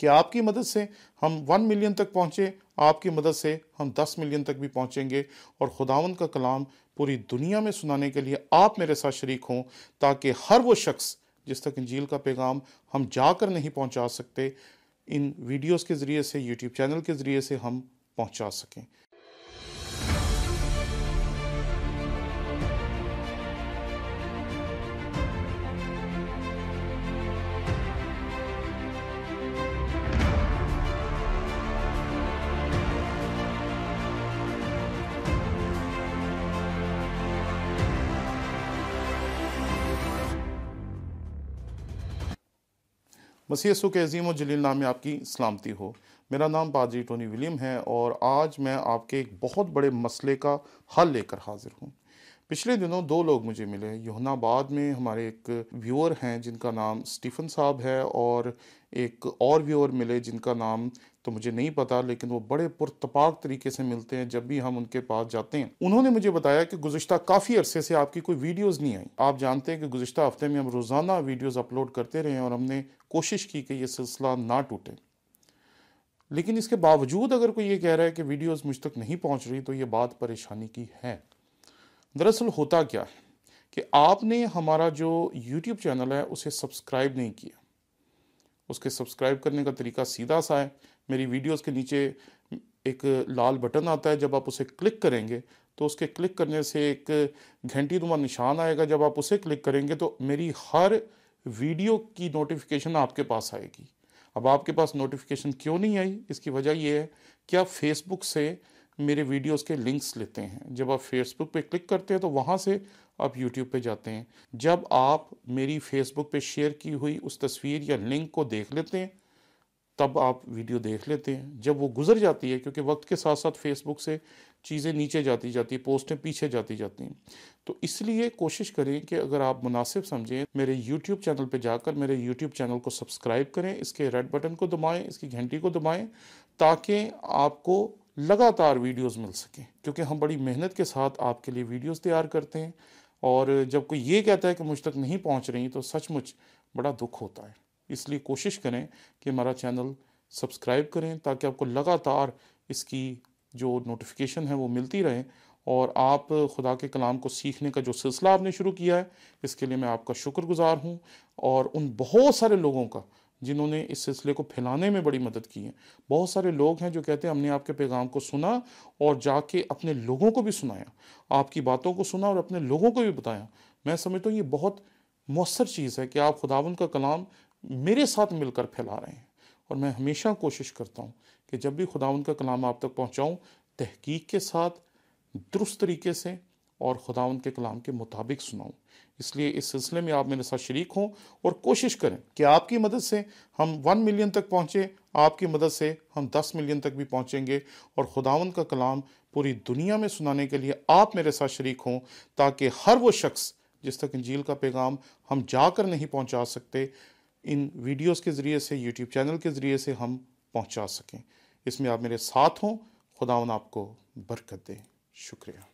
कि आपकी मदद से हम वन मिलियन तक पहुँचे आपकी मदद से हम दस मिलियन तक भी पहुँचेंगे और खुदावंद का कलाम पूरी दुनिया में सुनाने के लिए आप मेरे साथ शरीक हों ताकि हर वो शख्स जिस तक इंजील का पैगाम हम जाकर नहीं पहुंचा सकते इन वीडियोस के ज़रिए से यूट्यूब चैनल के ज़रिए से हम पहुंचा सकें मसीह के अजीम और जलील नाम में आपकी सलामती हो मेरा नाम पादरी टोनी विलियम है और आज मैं आपके एक बहुत बड़े मसले का हल लेकर हाजिर हूँ पिछले दिनों दो लोग मुझे मिले योहनाबाद में हमारे एक व्यूअर हैं जिनका नाम स्टीफन साहब है और एक और व्यूअर मिले जिनका नाम तो मुझे नहीं पता लेकिन वो बड़े पुरतपाक तरीके से मिलते हैं जब भी हम उनके पास जाते हैं उन्होंने मुझे बताया कि गुजशत काफ़ी अरसे से आपकी कोई वीडियोस नहीं आई आप जानते हैं कि गुजशत हफ्ते में हम रोज़ाना वीडियोस अपलोड करते रहे हैं और हमने कोशिश की कि ये सिलसिला ना टूटे लेकिन इसके बावजूद अगर कोई ये कह रहा है कि वीडियोज़ मुझ तक नहीं पहुँच रही तो ये बात परेशानी की है दरअसल होता क्या है कि आपने हमारा जो यूट्यूब चैनल है उसे सब्सक्राइब नहीं किया उसके सब्सक्राइब करने का तरीका सीधा सा है मेरी वीडियोस के नीचे एक लाल बटन आता है जब आप उसे क्लिक करेंगे तो उसके क्लिक करने से एक घंटी नुमा निशान आएगा जब आप उसे क्लिक करेंगे तो मेरी हर वीडियो की नोटिफिकेशन आपके पास आएगी अब आपके पास नोटिफिकेशन क्यों नहीं आई इसकी वजह यह है कि आप फेसबुक से मेरे वीडियोस के लिंक्स लेते हैं जब आप फेसबुक पे क्लिक करते हैं तो वहाँ से आप यूट्यूब पे जाते हैं जब आप मेरी फेसबुक पे शेयर की हुई उस तस्वीर या लिंक को देख लेते हैं तब आप वीडियो देख लेते हैं जब वो गुजर जाती है क्योंकि वक्त के साथ साथ फेसबुक से चीज़ें नीचे जाती जाती पोस्टें पीछे जाती जाती हैं तो इसलिए कोशिश करें कि अगर आप मुनासिब समझें मेरे यूट्यूब चैनल पर जाकर मेरे यूट्यूब चैनल को सब्सक्राइब करें इसके रेड बटन को दबाएँ इसकी घंटी को दबाएँ ताकि आपको लगातार वीडियोस मिल सकें क्योंकि हम बड़ी मेहनत के साथ आपके लिए वीडियोस तैयार करते हैं और जब कोई ये कहता है कि मुझ तक नहीं पहुंच रही तो सचमुच बड़ा दुख होता है इसलिए कोशिश करें कि हमारा चैनल सब्सक्राइब करें ताकि आपको लगातार इसकी जो नोटिफिकेशन है वो मिलती रहे और आप खुदा के कलाम को सीखने का जो सिलसिला आपने शुरू किया है इसके लिए मैं आपका शुक्रगुजार हूँ और उन बहुत सारे लोगों का जिन्होंने इस सिलसिले को फैलाने में बड़ी मदद की है बहुत सारे लोग हैं जो कहते हैं हमने आपके पैगाम को सुना और जाके अपने लोगों को भी सुनाया आपकी बातों को सुना और अपने लोगों को भी बताया मैं समझता हूँ ये बहुत मौसर चीज़ है कि आप खुदावन का कलाम मेरे साथ मिलकर फैला रहे हैं और मैं हमेशा कोशिश करता हूँ कि जब भी खुदावन का कलाम आप तक पहुँचाऊँ तहकीक के साथ दुरुस्त तरीके से और खुदा के कलाम के मुताबिक सुनाऊँ इसलिए इस सिलसिले में आप मेरे साथ शरीक हों और कोशिश करें कि आपकी मदद से हम वन मिलियन तक पहुँचें आपकी मदद से हम दस मिलियन तक भी पहुँचेंगे और खुदावन का कलाम पूरी दुनिया में सुनाने के लिए आप मेरे साथ शरीक हों ताकि हर वो शख्स जिस तक इंजील का पैगाम हम जाकर नहीं पहुँचा सकते इन वीडियोज़ के ज़रिए से यूट्यूब चैनल के ज़रिए से हम पहुँचा सकें इसमें आप मेरे साथ हों खुदावन आपको बरकत दें शुक्रिया